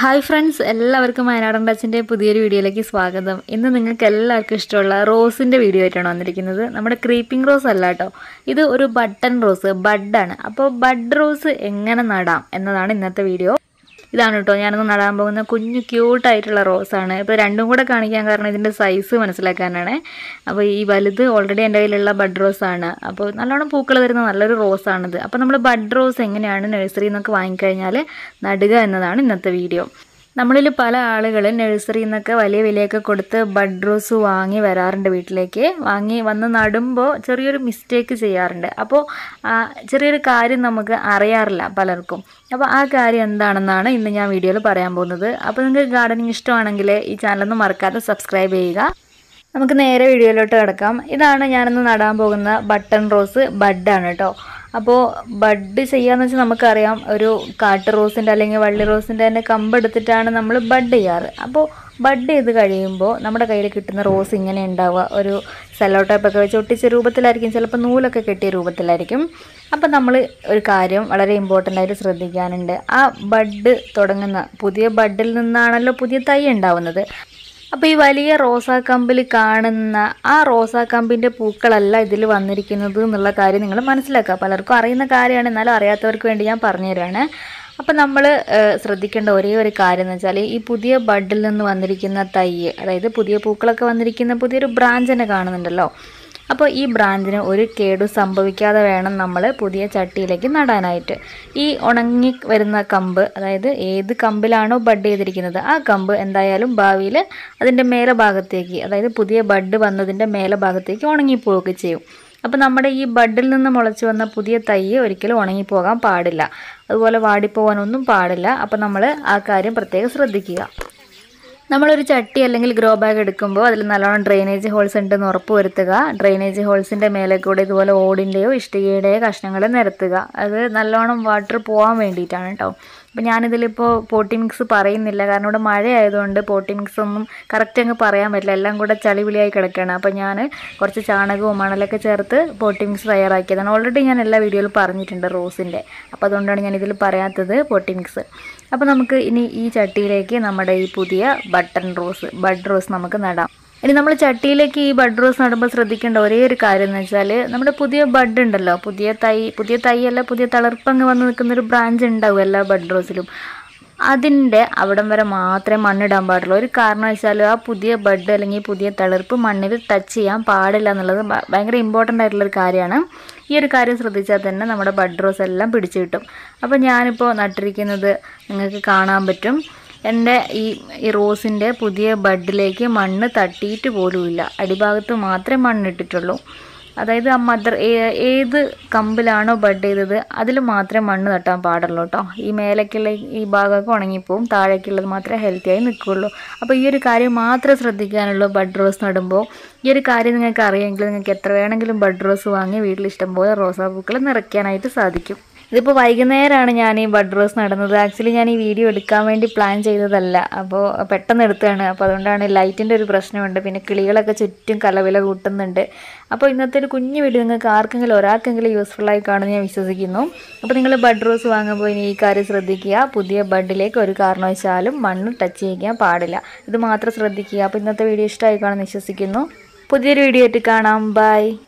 hi friends എല്ലാവർക്കും വയനാടൻ ടച്ചിൻ്റെ പുതിയൊരു വീഡിയോയിലേക്ക് സ്വാഗതം ഇന്ന് നിങ്ങൾക്ക് എല്ലാവർക്കും ഇഷ്ടമുള്ള റോസിൻ്റെ വീഡിയോ ആയിട്ടാണ് വന്നിരിക്കുന്നത് നമ്മുടെ ക്രീപ്പിംഗ് റോസ് അല്ല കേട്ടോ ഇത് ഒരു ബട്ടൺ റോസ് ബഡാണ് അപ്പോൾ ബഡ് റോസ് എങ്ങനെ നടാം എന്നതാണ് ഇന്നത്തെ വീഡിയോ ഇതാണ് കേട്ടോ ഞാനൊന്ന് നടാൻ പോകുന്ന കുഞ്ഞു ക്യൂട്ടായിട്ടുള്ള റോസാണ് ഇപ്പോൾ രണ്ടും കൂടെ കാണിക്കാൻ കാരണം ഇതിൻ്റെ സൈസ് മനസ്സിലാക്കാനാണ് അപ്പോൾ ഈ വലുത് ഓൾറെഡി എൻ്റെ കയ്യിലുള്ള ബഡ് റോസാണ് അപ്പോൾ നല്ലോണം പൂക്കൾ തരുന്ന നല്ലൊരു റോസാണിത് അപ്പോൾ നമ്മൾ ബഡ് റോസ് എങ്ങനെയാണ് നഴ്സറിയിൽ നിന്നൊക്കെ വാങ്ങിക്കഴിഞ്ഞാൽ നടുക എന്നതാണ് ഇന്നത്തെ വീഡിയോ നമ്മളിൽ പല ആളുകളും നഴ്സറിയിൽ നിന്നൊക്കെ വലിയ വിലയൊക്കെ കൊടുത്ത് ബഡ് റോസ് വാങ്ങി വരാറുണ്ട് വീട്ടിലേക്ക് വാങ്ങി വന്ന് നടുമ്പോൾ ചെറിയൊരു മിസ്റ്റേക്ക് ചെയ്യാറുണ്ട് അപ്പോൾ ചെറിയൊരു കാര്യം നമുക്ക് അറിയാറില്ല പലർക്കും അപ്പോൾ ആ കാര്യം എന്താണെന്നാണ് ഇന്ന് ഞാൻ വീഡിയോയിൽ പറയാൻ പോകുന്നത് അപ്പോൾ നിങ്ങൾക്ക് ഗാർഡനിങ് ഇഷ്ടമാണെങ്കിൽ ഈ ചാനലൊന്നും മറക്കാതെ സബ്സ്ക്രൈബ് ചെയ്യുക നമുക്ക് നേരെ വീഡിയോയിലോട്ട് കിടക്കാം ഇതാണ് ഞാനിന്ന് നടാൻ പോകുന്ന ബട്ടൺ റോസ് ബഡ് ആണ് കേട്ടോ അപ്പോൾ ബഡ് ചെയ്യാന്ന് വെച്ചാൽ നമുക്കറിയാം ഒരു കാട്ട് റോസിൻ്റെ അല്ലെങ്കിൽ വള്ളി റോസിൻ്റെ തന്നെ കമ്പെടുത്തിട്ടാണ് നമ്മൾ ബഡ് ചെയ്യാറ് അപ്പോൾ ബഡ് ചെയ്ത് കഴിയുമ്പോൾ നമ്മുടെ കയ്യിൽ കിട്ടുന്ന റോസ് ഇങ്ങനെ ഉണ്ടാവുക ഒരു സെല്ലോ വെച്ച് ഒട്ടിച്ച രൂപത്തിലായിരിക്കും ചിലപ്പോൾ നൂലൊക്കെ കെട്ടിയ രൂപത്തിലായിരിക്കും അപ്പോൾ നമ്മൾ ഒരു കാര്യം വളരെ ഇമ്പോർട്ടൻ്റ് ആയിട്ട് ശ്രദ്ധിക്കാനുണ്ട് ആ ബഡ് തുടങ്ങുന്ന പുതിയ ബഡിൽ നിന്നാണല്ലോ പുതിയ തൈ ഉണ്ടാവുന്നത് അപ്പോൾ ഈ വലിയ റോസാക്കമ്പിൽ കാണുന്ന ആ റോസാക്കമ്പിൻ്റെ പൂക്കളല്ല ഇതിൽ വന്നിരിക്കുന്നത് എന്നുള്ള കാര്യം നിങ്ങൾ മനസ്സിലാക്കുക പലർക്കും അറിയുന്ന കാര്യമാണ് എന്നാലും അറിയാത്തവർക്ക് വേണ്ടി ഞാൻ പറഞ്ഞുതരാണ് അപ്പം നമ്മൾ ശ്രദ്ധിക്കേണ്ട ഒരേ ഒരു കാര്യം എന്ന് വെച്ചാൽ ഈ പുതിയ ബഡിൽ നിന്ന് വന്നിരിക്കുന്ന തൈ അതായത് പുതിയ പൂക്കളൊക്കെ വന്നിരിക്കുന്ന പുതിയൊരു ബ്രാഞ്ചിനെ കാണുന്നുണ്ടല്ലോ അപ്പോൾ ഈ ബ്രാഞ്ചിന് ഒരു കേടു സംഭവിക്കാതെ വേണം നമ്മൾ പുതിയ ചട്ടിയിലേക്ക് നടാനായിട്ട് ഈ ഉണങ്ങി വരുന്ന കമ്പ് അതായത് ഏത് കമ്പിലാണോ ബഡ് ചെയ്തിരിക്കുന്നത് ആ കമ്പ് എന്തായാലും ഭാവിയിൽ അതിൻ്റെ മേലെ ഭാഗത്തേക്ക് അതായത് പുതിയ ബഡ് വന്നതിൻ്റെ മേലെ ഭാഗത്തേക്ക് ഉണങ്ങിപ്പോവുകയൊക്കെ ചെയ്യും അപ്പോൾ നമ്മുടെ ഈ ബഡിൽ നിന്ന് മുളച്ചു വന്ന പുതിയ തൈ ഒരിക്കലും ഉണങ്ങിപ്പോകാൻ പാടില്ല അതുപോലെ വാടിപ്പോകാനൊന്നും പാടില്ല അപ്പോൾ നമ്മൾ ആ കാര്യം പ്രത്യേകം ശ്രദ്ധിക്കുക നമ്മളൊരു ചട്ടി അല്ലെങ്കിൽ ഗ്രോ ബാഗ് എടുക്കുമ്പോൾ അതിൽ നല്ലോണം ഡ്രെയിനേജ് ഹോൾസ് ഉണ്ടെന്ന് ഉറപ്പ് വരുത്തുക ഡ്രെയിനേജ് ഹോൾസിൻ്റെ മേലെ കൂടെ ഇതുപോലെ ഓടിൻ്റെയോ ഇഷ്ടികയുടെയോ കഷ്ണങ്ങൾ നിരത്തുക അത് നല്ലോണം വാട്ടർ പോകാൻ വേണ്ടിയിട്ടാണ് കേട്ടോ അപ്പോൾ ഞാനിതിലിപ്പോൾ പോട്ടി മിക്സ് പറയുന്നില്ല കാരണം ഇവിടെ മഴയായതുകൊണ്ട് പോട്ടി മിക്സ് ഒന്നും കറക്റ്റ് അങ്ങ് പറയാൻ പറ്റില്ല എല്ലാം കൂടെ ചളിവിളിയായി കിടക്കുകയാണ് അപ്പോൾ ഞാൻ കുറച്ച് ചാണകവും മണലൊക്കെ ചേർത്ത് പോട്ടി മിക്സ് തയ്യാറാക്കിയതാണ് ഓൾറെഡി ഞാൻ എല്ലാ വീഡിയോയിലും പറഞ്ഞിട്ടുണ്ട് റോസിൻ്റെ അപ്പോൾ അതുകൊണ്ടാണ് ഞാൻ ഇതിൽ പറയാത്തത് പോട്ടി മിക്സ് അപ്പോൾ നമുക്ക് ഇനി ഈ ചട്ടിയിലേക്ക് നമ്മുടെ ഈ പുതിയ ബട്ടൺ റോസ് ബഡ് റോസ് നമുക്ക് നടാം ഇനി നമ്മൾ ചട്ടിയിലേക്ക് ഈ ബഡ് റോസ് നടുമ്പോൾ ശ്രദ്ധിക്കേണ്ട ഒരേ ഒരു കാര്യം എന്ന് വെച്ചാൽ നമ്മുടെ പുതിയ ബഡ് ഉണ്ടല്ലോ പുതിയ തൈ പുതിയ തൈയല്ല പുതിയ തളർപ്പങ്ങ് വന്ന് നിൽക്കുന്നൊരു ബ്രാഞ്ച് ഉണ്ടാവും എല്ലാ ബഡ് റോസിലും അതിൻ്റെ അവിടം വരെ മാത്രമേ മണ്ണിടാൻ പാടുള്ളൂ ഒരു കാരണം വെച്ചാൽ ആ പുതിയ ബഡ് അല്ലെങ്കിൽ പുതിയ തളിർപ്പ് മണ്ണിൽ ടച്ച് ചെയ്യാൻ പാടില്ല എന്നുള്ളത് ഭയങ്കര ഇമ്പോർട്ടൻ്റ് ആയിട്ടുള്ളൊരു കാര്യമാണ് ഈ ഒരു കാര്യം ശ്രദ്ധിച്ചാൽ തന്നെ നമ്മുടെ ബഡ് റോസ് എല്ലാം പിടിച്ചു കിട്ടും അപ്പോൾ ഞാനിപ്പോൾ നട്ടിരിക്കുന്നത് നിങ്ങൾക്ക് കാണാൻ പറ്റും എൻ്റെ ഈ ഈ റോസിൻ്റെ പുതിയ ബഡിലേക്ക് മണ്ണ് തട്ടിയിട്ട് പോലുമില്ല അടിഭാഗത്ത് മാത്രമേ മണ്ണിട്ടിട്ടുള്ളൂ അതായത് ആ മദർ ഏത് കമ്പിലാണോ ബഡ് ചെയ്തത് അതിൽ മാത്രമേ മണ്ണ് തട്ടാൻ പാടുള്ളൂ കേട്ടോ ഈ മേലേക്കുള്ള ഈ ഭാഗമൊക്കെ ഉണങ്ങിപ്പോവും താഴേക്കുള്ളത് മാത്രമേ ഹെൽത്തിയായി നിൽക്കുകയുള്ളൂ അപ്പോൾ ഈ ഒരു കാര്യം മാത്രം ശ്രദ്ധിക്കാനുള്ളൂ ബഡ് റോസ് നടുമ്പോൾ ഈ ഒരു കാര്യം നിങ്ങൾക്ക് അറിയാമെങ്കിൽ നിങ്ങൾക്ക് എത്ര വേണമെങ്കിലും ബഡ് റോസ് വാങ്ങി വീട്ടിൽ ഇഷ്ടംപോലെ റോസാപ്പൂക്കൾ നിറയ്ക്കാനായിട്ട് സാധിക്കും ഇതിപ്പോൾ വൈകുന്നേരമാണ് ഞാൻ ഈ ബഡ് റോസ് നടന്നത് ആക്ച്വലി ഞാൻ ഈ വീഡിയോ എടുക്കാൻ വേണ്ടി പ്ലാൻ ചെയ്തതല്ല അപ്പോൾ പെട്ടെന്ന് എടുത്തതാണ് അപ്പോൾ അതുകൊണ്ടാണ് ലൈറ്റിൻ്റെ ഒരു പ്രശ്നമുണ്ട് പിന്നെ കിളികളൊക്കെ ചുറ്റും കലവില കൂട്ടുന്നുണ്ട് അപ്പോൾ ഇന്നത്തെ ഒരു കുഞ്ഞു വീഡിയോ നിങ്ങൾക്ക് ആർക്കെങ്കിലും ഒരാൾക്കെങ്കിലും ആയി കാണുമെന്ന് ഞാൻ വിശ്വസിക്കുന്നു അപ്പോൾ നിങ്ങൾ ബഡ് റോസ് വാങ്ങുമ്പോൾ ഇനി ഈ കാര്യം ശ്രദ്ധിക്കുക പുതിയ ബഡിലേക്ക് ഒരു കാരണവശാലും മണ്ണ് ടച്ച് ചെയ്യിക്കാൻ പാടില്ല ഇത് മാത്രം ശ്രദ്ധിക്കുക അപ്പോൾ ഇന്നത്തെ വീഡിയോ ഇഷ്ടമായി കാണുമെന്ന് വിശ്വസിക്കുന്നു പുതിയൊരു വീഡിയോ ആയിട്ട് കാണാം ബൈ